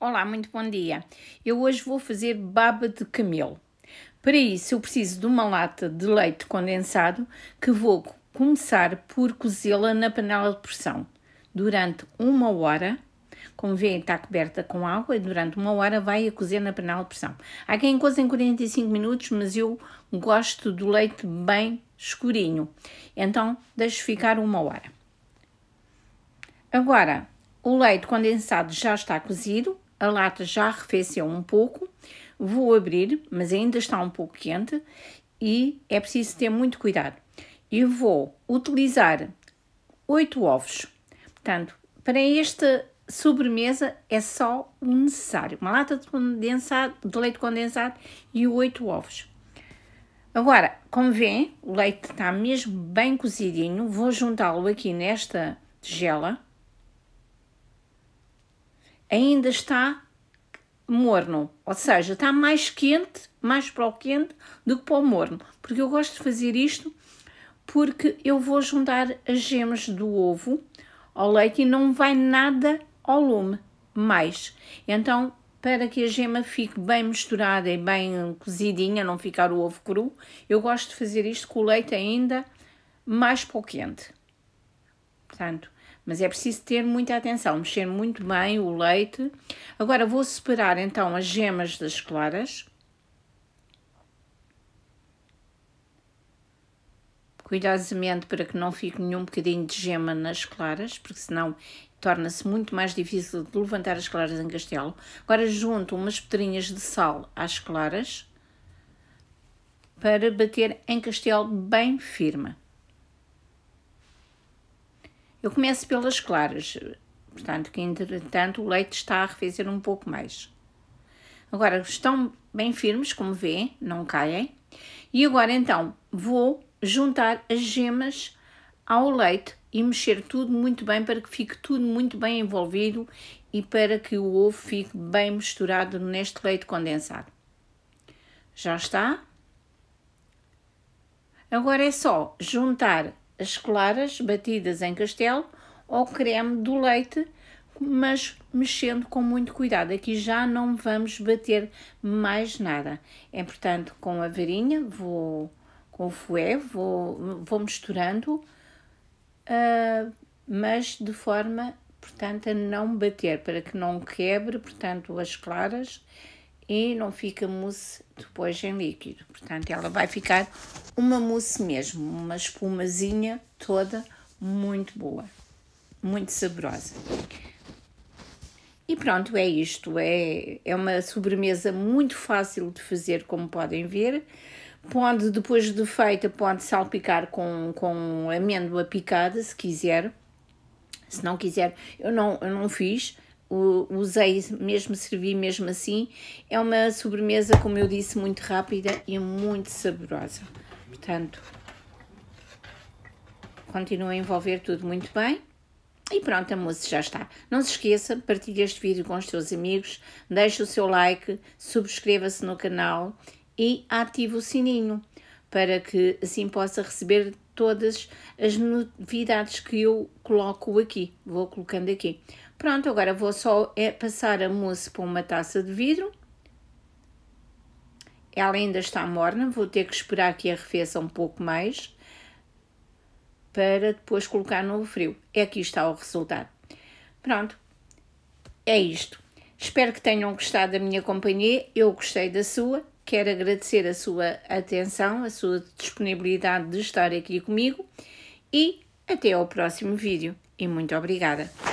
Olá, muito bom dia. Eu hoje vou fazer baba de camelo. Para isso, eu preciso de uma lata de leite condensado que vou começar por cozê-la na panela de pressão durante uma hora. Como vêem, está coberta com água e durante uma hora vai a cozer na panela de pressão. Há quem coza em 45 minutos, mas eu gosto do leite bem escurinho. Então, deixo ficar uma hora. Agora, o leite condensado já está cozido, a lata já arrefeceu um pouco, vou abrir, mas ainda está um pouco quente e é preciso ter muito cuidado. Eu vou utilizar 8 ovos. Portanto, para esta sobremesa é só o necessário. Uma lata de, condensado, de leite condensado e 8 ovos. Agora, como vêem, o leite está mesmo bem cozidinho. Vou juntá-lo aqui nesta tigela ainda está morno, ou seja, está mais quente, mais para o quente do que para o morno, porque eu gosto de fazer isto porque eu vou juntar as gemas do ovo ao leite e não vai nada ao lume mais. Então, para que a gema fique bem misturada e bem cozidinha, não ficar o ovo cru, eu gosto de fazer isto com o leite ainda mais para o quente. Portanto, mas é preciso ter muita atenção, mexer muito bem o leite. Agora vou separar então as gemas das claras. Cuidadosamente para que não fique nenhum bocadinho de gema nas claras, porque senão torna-se muito mais difícil de levantar as claras em castelo. Agora junto umas pedrinhas de sal às claras para bater em castelo bem firme. Eu começo pelas claras, portanto, que entretanto o leite está a arrefecer um pouco mais. Agora estão bem firmes, como vê, não caem. E agora então vou juntar as gemas ao leite e mexer tudo muito bem para que fique tudo muito bem envolvido e para que o ovo fique bem misturado neste leite condensado. Já está. Agora é só juntar as claras batidas em castelo ou creme do leite, mas mexendo com muito cuidado. Aqui já não vamos bater mais nada. É portanto com a varinha, vou com o fouet, vou, vou misturando, uh, mas de forma, portanto, a não bater, para que não quebre, portanto, as claras e não fica mousse depois em líquido. Portanto, ela vai ficar uma mousse mesmo, uma espumazinha toda muito boa, muito saborosa. E pronto, é isto. É, é uma sobremesa muito fácil de fazer, como podem ver. Pode, depois de feita, pode salpicar com, com amêndoa picada, se quiser. Se não quiser, eu não, eu não fiz usei mesmo, servi mesmo assim. É uma sobremesa, como eu disse, muito rápida e muito saborosa. Portanto, continua a envolver tudo muito bem. E pronto, a mousse já está. Não se esqueça, partilhe este vídeo com os seus amigos, deixe o seu like, subscreva-se no canal e ative o sininho para que assim possa receber todas as novidades que eu coloco aqui. Vou colocando aqui. Pronto, agora vou só é, passar a mousse para uma taça de vidro. Ela ainda está morna, vou ter que esperar que arrefeça um pouco mais para depois colocar no frio. É e aqui está o resultado. Pronto, é isto. Espero que tenham gostado da minha companhia, eu gostei da sua. Quero agradecer a sua atenção, a sua disponibilidade de estar aqui comigo e até ao próximo vídeo. E muito obrigada!